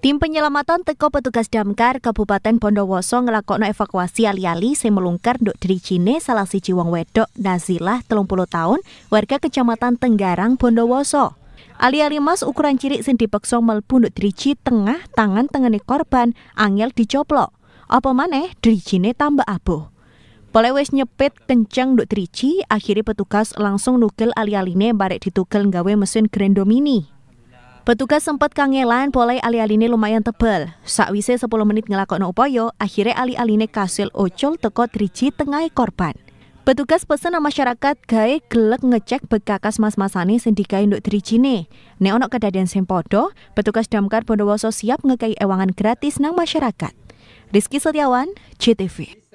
Tim penyelamatan teko petugas damkar Kabupaten Bondowoso ngelakokno evakuasi ali-ali sing melungker nduk drijine salah siji wong wedok Nazilah 30 tahun warga Kecamatan Tenggarang Bondowoso. Ali-ali mas ukuran ciri sing dipeksa mlebu nduk driji tengah tangan tengene korban angel dicoplok. Apa maneh drijine tambah abuh. Boleh wis nyepit kenceng nduk driji, akhirnya petugas langsung nukil ali-aline barek ditukil nggawe mesin grendomini. Petugas sempat kangelan polai ali-aline lumayan tebal. Sakwise 10 menit ngelakokno upaya, akhirnya ali-aline kasil ocol teko trici tengah korban. Petugas pesan masyarakat gawe gelek ngecek bekakas mas-masane sing dikae nduk drijine. Nek ana kedadian sing padha, petugas damkar Bondowoso siap ngekai ewangan gratis nang masyarakat. Rizky Setiawan, CTV.